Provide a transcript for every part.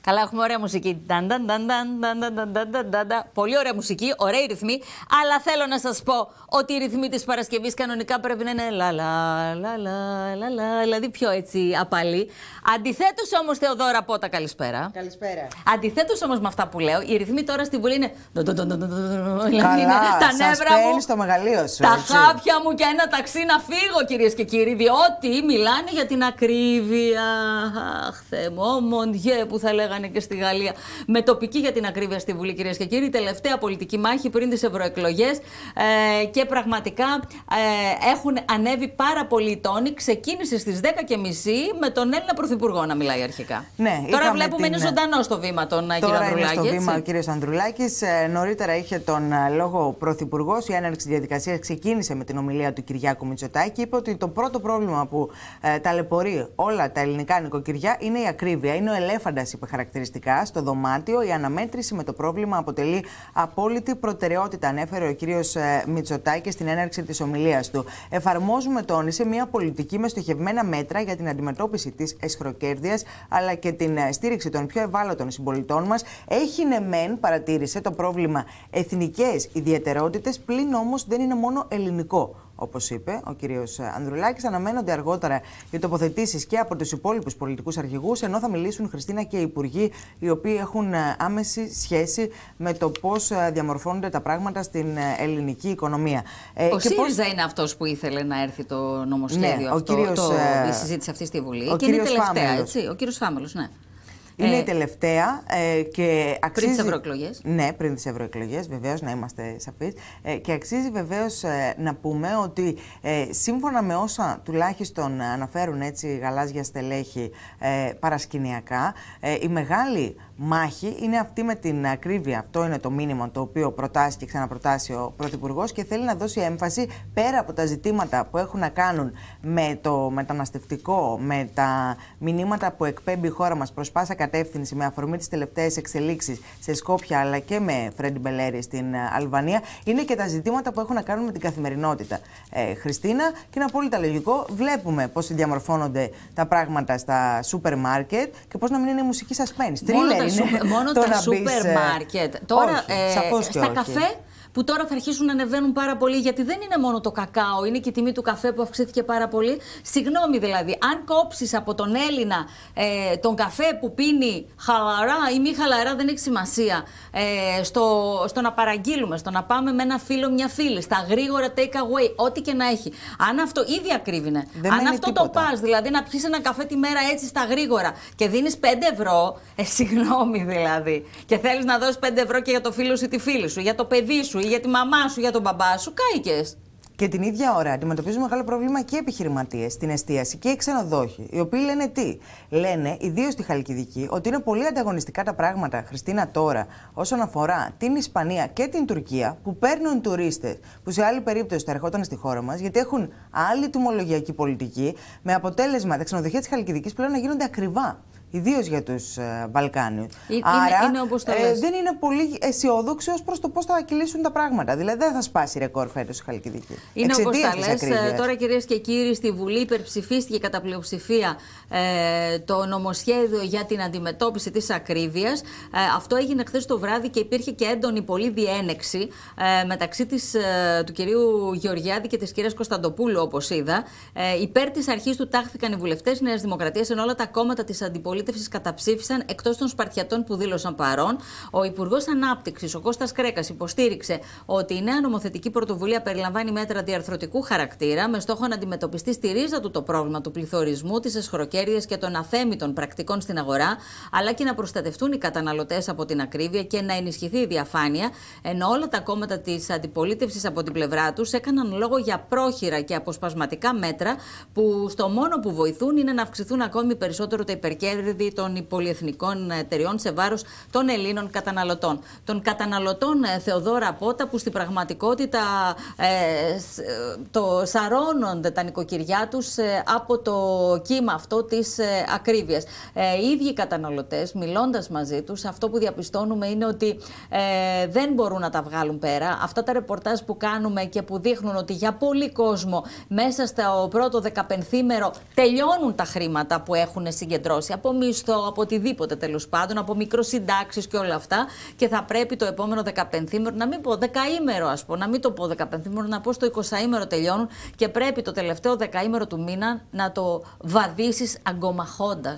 Καλά, έχουμε ωραία μουσική. Πολύ ωραία μουσική, ωραίοι ρυθμοί. Αλλά θέλω να σας πω ότι οι ρυθμοί της Παρασκευής κανονικά πρέπει να είναι λα λα λα λα λα δηλαδή πιο έτσι απαλή. Αντιθέτως όμως, Θεοδόρα Πότα, καλησπέρα. Καλησπέρα. Αντιθέτως όμως με αυτά που λέω, οι ρυθμοί τώρα στη Βουλή είναι. τα νεύρα μου. Το μεγαλείο σου, τα χάπια μου και ένα ταξί να φύγω, κυρίες και κύριοι, διότι μιλάνε για την ακρίβεια. Αχ, μοντιέ που θα λέγαμε λέγανε και στη Γαλλία, με τοπική για την ακρίβεια στη Βουλή, κυρίες και κύριοι. Τελευταία πολιτική μάχη πριν τις ευρωεκλογές ε, και πραγματικά ε, έχουν ανέβει πάρα πολύ οι τόνοι. Ξεκίνησε στις 10.30 με τον Έλληνα Πρωθυπουργό να μιλάει αρχικά. Ναι, Τώρα βλέπουμε την... είναι ζωντανό στο βήμα τον ε, κύριο Ανδρουλάκη. Είναι στο βήμα ο κύριος Ανδρουλάκης. Νωρίτερα είχε τον λόγο ο Πρωθυπουργός. Η έναρξη διαδικασίας ξεκίνησε με την ομιλία του Κυριάκου Μητσοτάκη. Είπε ότι το πρώτο πρόβλημα που ε, ταλαιπωρεί όλα τα ελληνικά νοικοκυριά είναι η ακρίβεια. Είναι ο ελέφαντας, είπε χαρακτηριστικά στο δωμάτιο. Η αναμέτρηση με το πρόβλημα αποτελεί απόλυτη προτεραιότητα, ανέφερε ο κ. Ε, Μητσοτάκη στην έναρξη της ομιλίας του. Εφαρμόζουμε, τόνισε, μια πολιτική με στοχευμένα μέτρα για την αντιμετώπιση της εσχροκέρδειας αλλά και την ε, στήριξη των πιο ευάλωτων συμπολιτών μας. Έχει ναι, μεν, παρατήρησε το πρόβλημα εθνικές ιδιαιτερότητες, πλην όμως δεν είναι μόνο ελληνικό όπως είπε ο κ. Ανδρουλάκης. Αναμένονται αργότερα οι τοποθετήσεις και από τους υπόλοιπους πολιτικούς αρχηγούς, ενώ θα μιλήσουν Χριστίνα και οι υπουργοί, οι οποίοι έχουν ε, άμεση σχέση με το πώς ε, διαμορφώνονται τα πράγματα στην ε, ελληνική οικονομία. Ο και ΣΥΡΙΖΑ πώς... είναι αυτός που ήθελε να έρθει το νομοσχέδιο ναι, αυτό, κύριος, η συζήτηση αυτή στη Βουλή. Ο και έτσι. Ο Φάμελος, ναι. Είναι ε, η τελευταία ε, και αξίζει. Πριν τις ευρωεκλογές. Ναι, πριν τις ευρωεκλογές, βεβαίως, να είμαστε σαφείς. Ε, και αξίζει βεβαίως ε, να πούμε ότι σύμφωνα με όσα τουλάχιστον αναφέρουν έτσι γαλάζια στελέχη παρασκηνιακά, η μεγάλη μάχη είναι αυτή με την ακρίβεια. Αυτό είναι το μήνυμα το οποίο προτάσει και ξαναπροτάσει ο Πρωθυπουργός και θέλει να δώσει έμφαση πέρα από τα ζητήματα που έχουν να κάνουν με το μεταναστευτικό, με τα μηνύματα που εκπέμπει η χώρα μας προς πάσα κατεύθυνση με αφορμή τις τελευταίες εξελίξεις σε Σκόπια αλλά και με Φρέντι Μπελέρη στην ε, Αλβανία είναι και τα ζητήματα που έχουν να κάνουν με την καθημερινότητα. Ε, Χριστίνα, και είναι απόλυτα λογικό. Βλέπουμε πώς διαμορφώνονται τα πράγματα στα σούπερ μάρκετ και πώς να μην είναι η μουσική σα Μόνο, είναι, μόνο τα ε, σούπερ μάρκετ. Τώρα, ε, στα καφέ που τώρα θα αρχίσουν να ανεβαίνουν πάρα πολύ, γιατί δεν είναι μόνο το κακάο, είναι και η τιμή του καφέ που αυξήθηκε πάρα πολύ. Συγγνώμη δηλαδή, αν κόψεις από τον Έλληνα ε, τον καφέ που πίνει χαλαρά ή μη χαλαρά, δεν έχει σημασία. Ε, στο, στο να παραγγείλουμε, στο να πάμε με ένα φίλο, μια φίλη, στα γρήγορα take away, ό,τι και να έχει. Αν αυτό ήδη ακρίβεινε. αν αυτό το πας, δηλαδή να πιεις ένα καφέ τη μέρα έτσι στα γρήγορα και δίνεις 5 ευρώ, ε, συγγνώμη δηλαδή. Και θέλεις να δώσεις 5 ευρώ και για το φίλο σου ή τη φίλη σου, για το παιδί σου ή για τη μαμά σου, για τον μπαμπά σου, κάηκες. Και την ίδια ώρα αντιμετωπίζουμε μεγάλο πρόβλημα και επιχειρηματίες στην εστίαση και οι ξενοδόχοι, οι οποίοι λένε τι. Λένε, ιδίως στη Χαλκιδική, ότι είναι πολύ ανταγωνιστικά τα πράγματα, Χριστίνα, τώρα, όσον αφορά την Ισπανία και την Τουρκία, που παίρνουν τουρίστες, που σε άλλη περίπτωση θα ερχόταν στη χώρα μας, γιατί έχουν άλλη τιμολογιακή πολιτική, με αποτέλεσμα τα ξενοδοχεία της Χαλκιδικής πλέον να γίνονται ακριβά. Ιδίως για τους ε, Βαλκάνιους. Ε, Άρα, είναι το ε, δεν είναι πολύ αισιόδοξο προς το πώς θα κυλήσουν τα πράγματα. Δηλαδή δεν θα σπάσει ρεκόρ φέτος η Χαλκιδική. Είναι όπως τα ε, Τώρα, κυρίες και κύριοι, στη Βουλή υπερψηφίστηκε κατά πλειοψηφία ε, το νομοσχέδιο για την αντιμετώπιση της ακρίβειας. αυτό έγινε χθες το βράδυ και υπήρχε και έντονη πολύ διένεξη μεταξύ της, του κυρίου Γεωργιάδη και της κυρίας Κωνσταντοπούλου, όπως είδα. Ε, υπέρ της αρχής του τάχθηκαν οι βουλευτές Νέας Δημοκρατίας ενώ όλα τα κόμματα της αντιπολίτευσης αντιπολίτευσης καταψήφισαν εκτός των Σπαρτιατών που δήλωσαν παρόν. Ο Υπουργός Ανάπτυξης, ο Κώστας Κρέκας, υποστήριξε ότι η νέα νομοθετική πρωτοβουλία περιλαμβάνει μέτρα διαρθρωτικού χαρακτήρα με στόχο να αντιμετωπιστεί στη ρίζα του το πρόβλημα του πληθωρισμού, τη εσχροκέρδη και των αθέμητων πρακτικών στην αγορά, αλλά και να προστατευτούν οι καταναλωτές από την ακρίβεια και να ενισχυθεί η διαφάνεια, ενώ όλα τα κόμματα της αντιπολίτευσης από την πλευρά τους έκαναν λόγο για πρόχειρα και αποσπασματικά μέτρα που στο μόνο που βοηθούν είναι να αυξηθούν ακόμη περισσότερο τα υπερκέρδη των πολυεθνικών εταιριών σε βάρος των Ελλήνων καταναλωτών. Των καταναλωτών ε, Θεοδόρα Πότα που στην πραγματικότητα ε, ε το σαρώνονται τα νοικοκυριά τους ε, από το κύμα αυτό της ε, ακρίβειας. Οι ίδιοι καταναλωτές μιλώντας μαζί τους αυτό που διαπιστώνουμε είναι ότι δεν μπορούν να τα βγάλουν πέρα. Αυτά τα ρεπορτάζ που κάνουμε και που δείχνουν ότι για πολύ κόσμο μέσα στο πρώτο δεκαπενθήμερο τελειώνουν τα χρήματα που έχουν συγκεντρώσει από μισθό, από οτιδήποτε τέλος πάντων, από μικροσυντάξεις και όλα αυτά. Και θα πρέπει το επόμενο 15ήμερο, να μην πω δεκαήμερο, ας πούμε, να μην το πω 15ήμερο, να πω στο 20ήμερο τελειώνουν και πρέπει το τελευταίο δεκαήμερο του μήνα να το βαδίσεις αγκομαχώντας.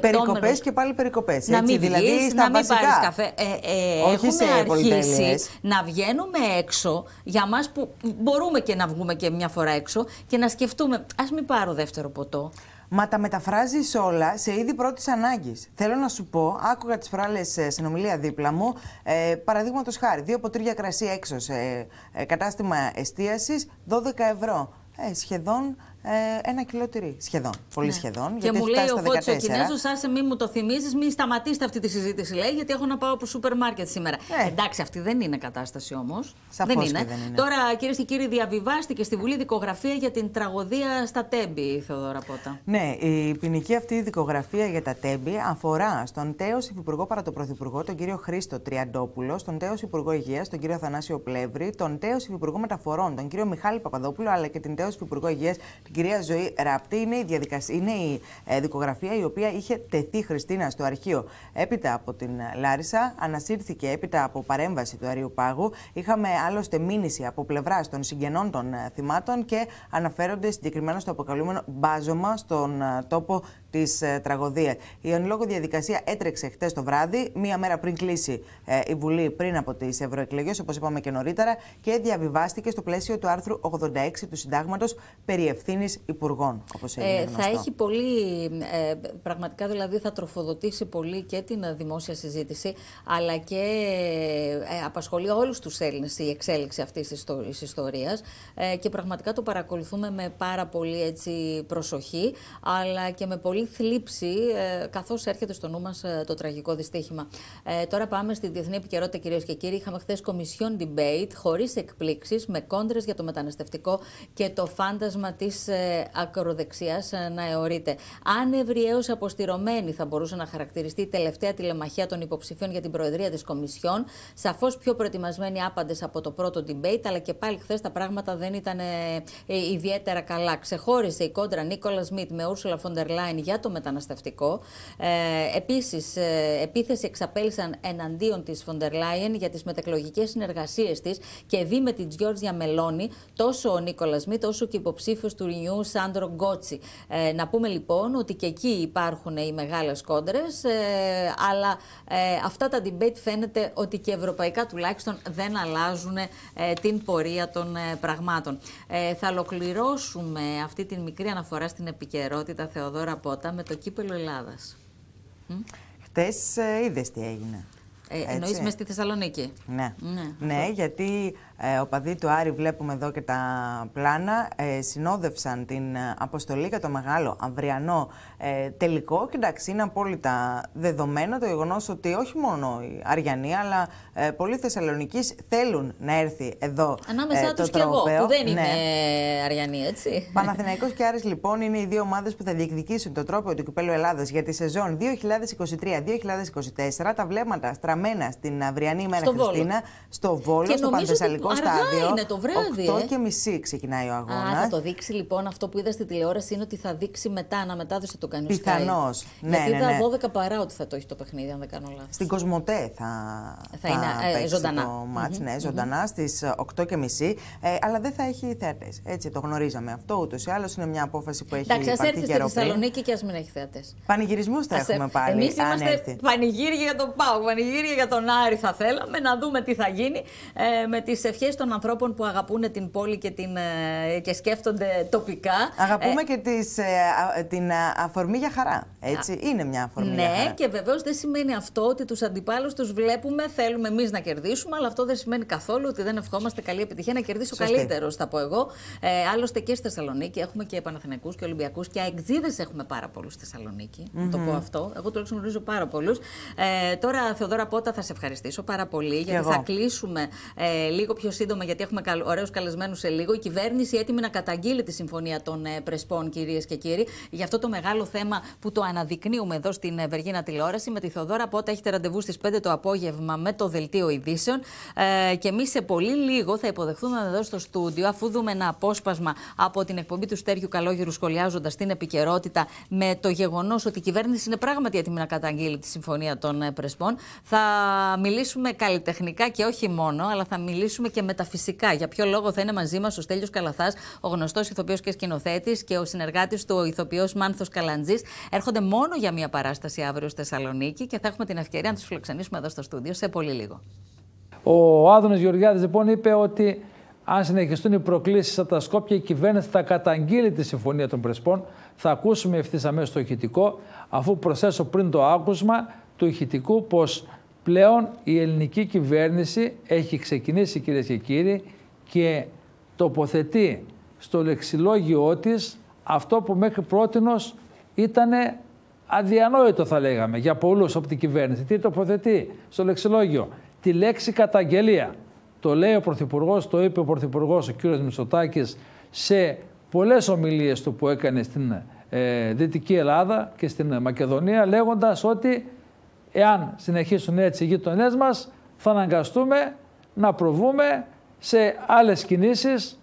Περικοπές και πάλι περικοπές. Δηλαδή να μην δηλαδή, να μην πάρεις καφέ. Ε, ε, Όχι έχουμε αρχίσει να βγαίνουμε έξω για μας που μπορούμε και να βγούμε και μια φορά έξω και να σκεφτούμε, ας μην πάρω δεύτερο ποτό. Μα τα μεταφράζεις όλα σε είδη πρώτης ανάγκης. Θέλω να σου πω, άκουγα τις προάλλε συνομιλία δίπλα μου, ε, παραδείγματος χάρη, δύο ποτήρια κρασί έξω σε ε, κατάστημα εστίασης, 12 ευρώ. Ε, σχεδόν ε, ένα κιλό τυρί. Σχεδόν. Πολύ ναι. σχεδόν. Και μου λέει ο Φώτσο ο Κινέζο, άσε μη μου το θυμίζεις, μη σταματήστε αυτή τη συζήτηση, λέει, γιατί έχω να πάω από σούπερ μάρκετ σήμερα. Ναι. Εντάξει, αυτή δεν είναι κατάσταση όμως. Δεν, είναι. δεν είναι. Τώρα, κυρίες και κύριοι, διαβιβάστηκε στη Βουλή δικογραφία για την τραγωδία στα Τέμπη, η Θεοδόρα Πότα. Ναι, η ποινική αυτή δικογραφία για τα Τέμπη αφορά στον τέος Υπουργό παρά τον πρωθυπουργό, τον κύριο Χρήστο Τριαντόπουλο, στον τέος υπουργό Υγείας, τον κύριο Θανάσιο Πλεύρη, τον τέος Υπουργό Μεταφορών, τον κύριο Μιχάλη Παπαδόπουλο, αλλά και την τέος Υπουργό Υγεία, κυρία Ζωή Ραπτή. Είναι η, διαδικασία, είναι η ε, δικογραφία η οποία είχε τεθεί Χριστίνα στο αρχείο έπειτα από την ε, Λάρισα. Ανασύρθηκε έπειτα από παρέμβαση του Αρίου Πάγου. Είχαμε άλλωστε μήνυση από πλευρά των συγγενών των ε, θυμάτων και αναφέρονται συγκεκριμένα στο αποκαλούμενο μπάζωμα στον τόπο της ε, τραγωδίας. Η εν λόγω διαδικασία έτρεξε χτες το βράδυ, μία μέρα πριν κλείσει ε, η Βουλή, πριν από τις ευρωεκλογές, όπως είπαμε και νωρίτερα, και διαβιβάστηκε στο πλαίσιο του άρθρου 86 του Συντάγματος περί ευθύνης υπουργών. Όπως έγινε ε, θα έχει πολύ, ε, πραγματικά δηλαδή θα τροφοδοτήσει πολύ και την δημόσια συζήτηση, αλλά και ε, απασχολεί όλους τους Έλληνες η εξέλιξη αυτής της ιστορία και πραγματικά το παρακολουθούμε με πάρα πολύ έτσι, προσοχή, αλλά και με πολύ θλίψη, ε, καθώς έρχεται στο νου μας ε, το τραγικό δυστύχημα. Ε, τώρα πάμε στη διεθνή επικαιρότητα, κυρίες και κύριοι. Είχαμε χθες κομισιόν debate, χωρίς εκπλήξεις, με κόντρες για το μεταναστευτικό και το φάντασμα της ε, ακροδεξιάς ε, να Αν Ανευριέω αποστηρωμένη θα μπορούσε να χαρακτηριστεί η τελευταία τηλεμαχία των υποψηφίων για την Προεδρία της Κομισιόν. Σαφώς πιο προετοιμασμένοι άπαντες από το πρώτο debate, αλλά και πάλι χθες τα πράγματα δεν ήταν ιδιαίτερα καλά. Ξεχώρισε η κόντρα Νίκολα Σμιτ με Ursula von για το μεταναστευτικό. Ε, Επίσης, ε, επίθεση εξαπέλυσαν εναντίον της Φοντερ Λάιεν για τις μετακλογικέ συνεργασίες της και δεί με την Τζιόρτζια Μελώνη, τόσο ο Νίκολα Μίτ, όσο και υποψήφιος του Ρινιού Σάντρο Γκότσι. Ε, να πούμε λοιπόν ότι και εκεί υπάρχουν οι μεγάλες κόντρες, ε, αλλά ε, αυτά τα debate φαίνεται ότι και ευρωπαϊκά τουλάχιστον δεν αλλάζουν ε, την πορεία των πραγμάτων. Θα ολοκληρώσουμε αυτή την μικρή αναφορά στην επικαιρότητα, Θεοδόρα Πότα με το κύπελο Ελλάδας. Χτε είδες τι έγινε. Ε, Εννοείς μες στη Θεσσαλονίκη. Ναι. Ναι, ναι γιατί ε, οπαδοί του Άρη, βλέπουμε εδώ και τα πλάνα, ε, συνόδευσαν την ε, αποστολή για το μεγάλο αυριανό ε, τελικό. Και εντάξει, είναι απόλυτα δεδομένο το γεγονός ότι όχι μόνο οι Αριανοί, αλλά ε, πολλοί Θεσσαλονικοί θέλουν να έρθει εδώ. Ανάμεσά ε, του και εγώ, που δεν είμαι ναι. Αριανή, έτσι. Παναθηναϊκός και Άρης λοιπόν είναι οι δύο ομάδες που θα διεκδικήσουν το τρόπο του κυπέλου Ελλάδας για τη σεζόν 2023-2024. Τα βλέμματα στραμμένα στην αυριανή ημέρα στο Χριστίνα, Βόλο. στο Βόλο, και στο Πανθεσσαλικό στάδιο. είναι το βράδυ. 8 ε. και μισή ξεκινάει ο αγώνα. Α, θα το δείξει λοιπόν αυτό που είδα στη τηλεόραση είναι ότι θα δείξει μετά, να μετάδοση το κάνει. Πιθανώς. Ναι, Γιατί ναι, ναι. είδα 12 παρά ότι θα το έχει το παιχνίδι, αν δεν κάνω λάθος. Στην Κοσμοτέ θα, θα, θα είναι ε, ζωντανά. Το μάτς, mm -hmm. ναι, ζωντανά στις 8 και μισή. Ε, αλλά δεν θα έχει θέατε. Έτσι το γνωρίζαμε αυτό ούτως ή άλλως. Είναι μια απόφαση που έχει πάρει. Εντάξει, ας έρθει στη Θεσσαλονίκη και ας μην έχει θέατε. Πανηγυρισμούς θα έχουμε ε, πάλι. Εμείς είμαστε πανηγύρια για τον Πάο, πανηγύρια για τον Άρη θα θέλαμε να δούμε τι θα γίνει ε, με τις ευχές των ανθρώπων που αγαπούν την πόλη και, την, ε, και σκέφτονται τοπικά. Αγαπούμε ε... και τις, ε, την ε, αφορμή για χαρά. Έτσι, είναι μια αφορμή. Ναι, για χαρά. και βεβαίως δεν σημαίνει αυτό ότι τους αντιπάλους τους βλέπουμε, θέλουμε εμείς να κερδίσουμε, αλλά αυτό δεν σημαίνει καθόλου ότι δεν ευχόμαστε καλή επιτυχία να κερδίσω καλύτερο, θα πω εγώ. Ε, άλλωστε και στη Θεσσαλονίκη έχουμε και Παναθηνακού και Ολυμπιακούς και αεξίδες έχουμε πάρα πολλούς στη Θεσσαλονίκη. Mm Το πω αυτό. Εγώ τουλάχιστον γνωρίζω πάρα πολλούς. Ε, τώρα, Θεοδώρα Πότα, θα σε ευχαριστήσω πάρα πολύ, γιατί θα κλείσουμε ε, λίγο πιο πιο σύντομα, γιατί έχουμε ωραίους καλεσμένους σε λίγο. Η κυβέρνηση έτοιμη να καταγγείλει τη συμφωνία των ε, Πρεσπών, κυρίες και κύριοι, για αυτό το μεγάλο θέμα που το αναδεικνύουμε εδώ στην ε, Βεργίνα τηλεόραση. Με τη Θοδόρα Πότα έχετε ραντεβού στις 5 το απόγευμα με το δελτίο ειδήσεων. Ε, και εμείς σε πολύ λίγο θα υποδεχθούμε εδώ στο στούντιο, αφού δούμε ένα απόσπασμα από την εκπομπή του Στέριου Καλόγερου, σχολιάζοντας την επικαιρότητα με το γεγονός ότι η κυβέρνηση είναι πράγματι έτοιμη να καταγγείλει τη συμφωνία των ε, Πρεσπών. Θα μιλήσουμε καλλιτεχνικά και όχι μόνο, αλλά θα μιλήσουμε και μεταφυσικά. Για ποιο λόγο θα είναι μαζί μας ο Στέλιος Καλαθάς, ο γνωστός ηθοποιός και σκηνοθέτης και ο συνεργάτης του ηθοποιός Μάνθος Καλαντζής. Έρχονται μόνο για μία παράσταση αύριο στη Θεσσαλονίκη και θα έχουμε την ευκαιρία να τους φιλοξενήσουμε εδώ στο στούντιο σε πολύ λίγο. Ο Άδωνο Γεωργιάδης λοιπόν είπε ότι αν συνεχιστούν οι προκλήσεις από τα Σκόπια, η κυβέρνηση θα καταγγείλει τη Συμφωνία των Πρεσπών. Θα ακούσουμε ευθύς αμέσως το ηχητικό, αφού προσθέσω πριν το άκουσμα του ηχητικού πως πλέον η ελληνική κυβέρνηση έχει ξεκινήσει κυρίες και κύριοι και τοποθετεί στο λεξιλόγιό της αυτό που μέχρι πρότινος ήταν αδιανόητο θα λέγαμε για πολλούς από την κυβέρνηση. Τι τοποθετεί στο λεξιλόγιο. Τη λέξη καταγγελία. Το λέει ο Πρωθυπουργός, το είπε ο Πρωθυπουργός ο κ. Μητσοτάκης σε πολλές ομιλίες του που έκανε στην ε, Δυτική Ελλάδα και στην Μακεδονία, λέγοντας ότι εάν συνεχίσουν έτσι οι γείτονέ μας, θα αναγκαστούμε να προβούμε σε άλλες κινήσεις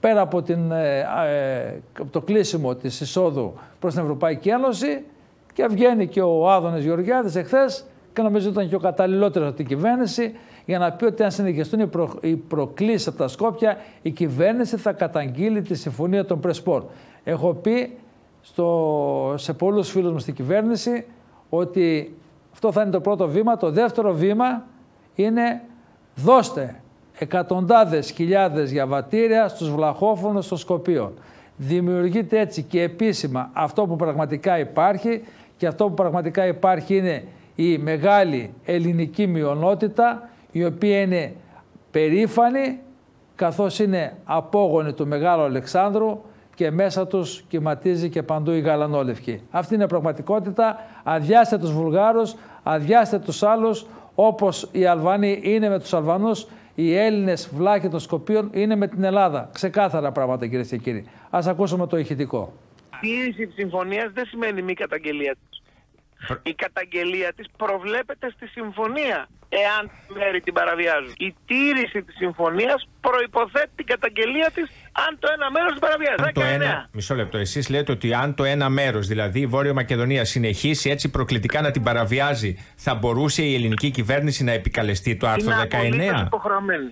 πέρα από την, ε, ε, το κλείσιμο της εισόδου προς την Ευρωπαϊκή Ένωση και βγαίνει και ο Άδωνε Γεωργιάδης εχθές και νομίζω ήταν και ο καταλληλότερος από την κυβέρνηση για να πει ότι αν συνεχιστούν οι, προ, προκλήσεις από τα Σκόπια η κυβέρνηση θα καταγγείλει τη συμφωνία των Πρεσπόρ. Έχω πει στο, σε πολλούς φίλους μου στην κυβέρνηση ότι αυτό θα είναι το πρώτο βήμα. Το δεύτερο βήμα είναι δώστε εκατοντάδες χιλιάδες διαβατήρια στους βλαχόφωνους των Σκοπίων. Δημιουργείται έτσι και επίσημα αυτό που πραγματικά υπάρχει και αυτό που πραγματικά υπάρχει είναι η μεγάλη ελληνική μειονότητα η οποία είναι περήφανη καθώς είναι απόγονη του Μεγάλου Αλεξάνδρου και μέσα τους κυματίζει και παντού η γαλανόλευκη. Αυτή είναι η πραγματικότητα. Αδειάστε τους Βουλγάρους, αδειάστε τους άλλους, όπως οι Αλβανοί είναι με τους Αλβανούς, οι Έλληνες βλάχοι των Σκοπίων είναι με την Ελλάδα. Ξεκάθαρα πράγματα κυρίες και κύριοι. Ας ακούσουμε το ηχητικό. Τήρηση της συμφωνίας δεν σημαίνει μη καταγγελία της. Η καταγγελία της προβλέπεται στη συμφωνία εάν μέρη την παραβιάζουν. Η τήρηση της συμφωνίας προϋποθέτει την καταγγελία της αν το ένα μέρος του παραβιάζει. Το ένα, μισό λεπτό. Εσείς λέτε ότι αν το ένα μέρος, δηλαδή η Βόρεια Μακεδονία, συνεχίσει έτσι προκλητικά να την παραβιάζει, θα μπορούσε η ελληνική κυβέρνηση να επικαλεστεί το άρθρο 19. Είναι υποχρεωμένη.